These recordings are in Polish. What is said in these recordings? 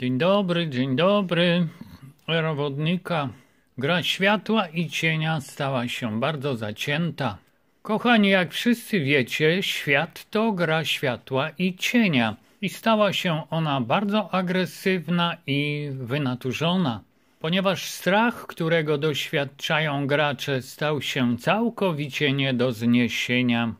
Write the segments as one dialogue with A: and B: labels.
A: Dzień dobry, dzień dobry. Era wodnika. Gra światła i cienia stała się bardzo zacięta. Kochani, jak wszyscy wiecie, świat to gra światła i cienia. I stała się ona bardzo agresywna i wynaturzona. Ponieważ strach, którego doświadczają gracze, stał się całkowicie nie do zniesienia.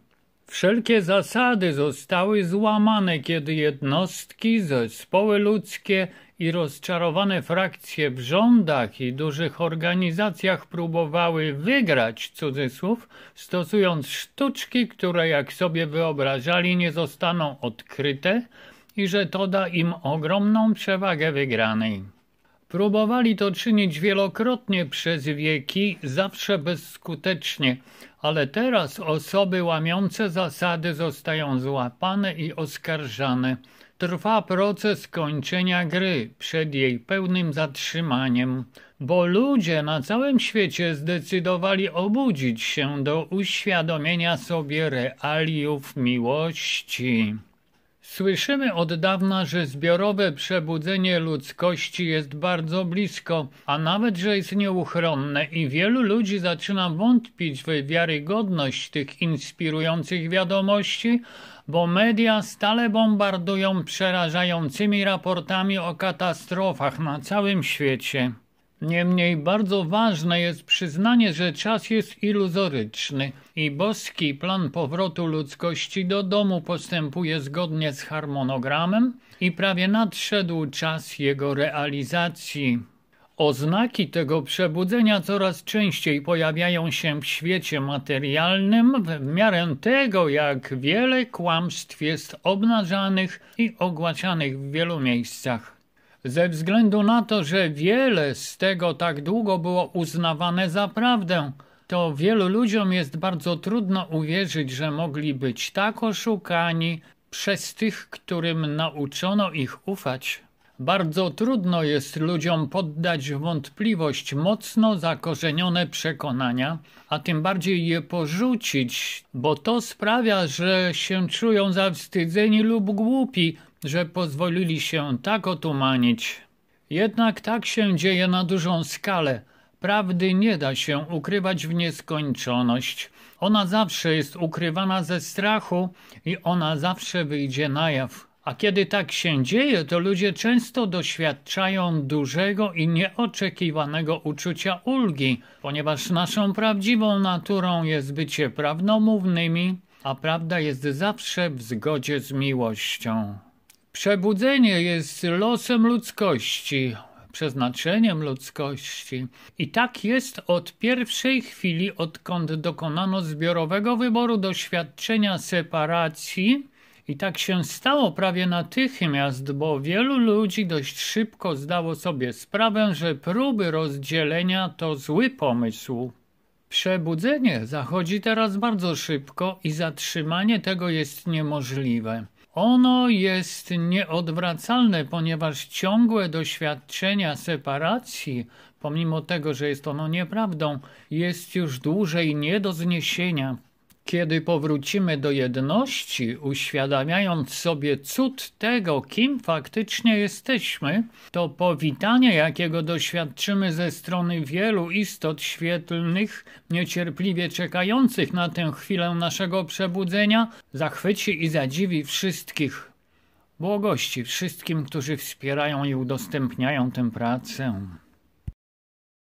A: Wszelkie zasady zostały złamane, kiedy jednostki, zespoły ludzkie i rozczarowane frakcje w rządach i dużych organizacjach próbowały wygrać cudzysłów, stosując sztuczki, które jak sobie wyobrażali nie zostaną odkryte i że to da im ogromną przewagę wygranej. Próbowali to czynić wielokrotnie przez wieki, zawsze bezskutecznie, ale teraz osoby łamiące zasady zostają złapane i oskarżane. Trwa proces kończenia gry przed jej pełnym zatrzymaniem, bo ludzie na całym świecie zdecydowali obudzić się do uświadomienia sobie realiów miłości. Słyszymy od dawna, że zbiorowe przebudzenie ludzkości jest bardzo blisko, a nawet że jest nieuchronne i wielu ludzi zaczyna wątpić w wiarygodność tych inspirujących wiadomości, bo media stale bombardują przerażającymi raportami o katastrofach na całym świecie. Niemniej bardzo ważne jest przyznanie, że czas jest iluzoryczny i boski plan powrotu ludzkości do domu postępuje zgodnie z harmonogramem i prawie nadszedł czas jego realizacji. Oznaki tego przebudzenia coraz częściej pojawiają się w świecie materialnym w miarę tego, jak wiele kłamstw jest obnażanych i ogłaszanych w wielu miejscach ze względu na to, że wiele z tego tak długo było uznawane za prawdę, to wielu ludziom jest bardzo trudno uwierzyć, że mogli być tak oszukani przez tych, którym nauczono ich ufać. Bardzo trudno jest ludziom poddać wątpliwość mocno zakorzenione przekonania, a tym bardziej je porzucić, bo to sprawia, że się czują zawstydzeni lub głupi, że pozwolili się tak otumanić. Jednak tak się dzieje na dużą skalę. Prawdy nie da się ukrywać w nieskończoność. Ona zawsze jest ukrywana ze strachu i ona zawsze wyjdzie na jaw. A kiedy tak się dzieje, to ludzie często doświadczają dużego i nieoczekiwanego uczucia ulgi, ponieważ naszą prawdziwą naturą jest bycie prawdomównymi, a prawda jest zawsze w zgodzie z miłością. Przebudzenie jest losem ludzkości, przeznaczeniem ludzkości. I tak jest od pierwszej chwili, odkąd dokonano zbiorowego wyboru doświadczenia separacji. I tak się stało prawie natychmiast, bo wielu ludzi dość szybko zdało sobie sprawę, że próby rozdzielenia to zły pomysł. Przebudzenie zachodzi teraz bardzo szybko i zatrzymanie tego jest niemożliwe. Ono jest nieodwracalne, ponieważ ciągłe doświadczenia separacji, pomimo tego, że jest ono nieprawdą, jest już dłużej nie do zniesienia. Kiedy powrócimy do jedności, uświadamiając sobie cud tego, kim faktycznie jesteśmy, to powitanie, jakiego doświadczymy ze strony wielu istot świetlnych, niecierpliwie czekających na tę chwilę naszego przebudzenia, zachwyci i zadziwi wszystkich. Błogości wszystkim, którzy wspierają i udostępniają tę pracę.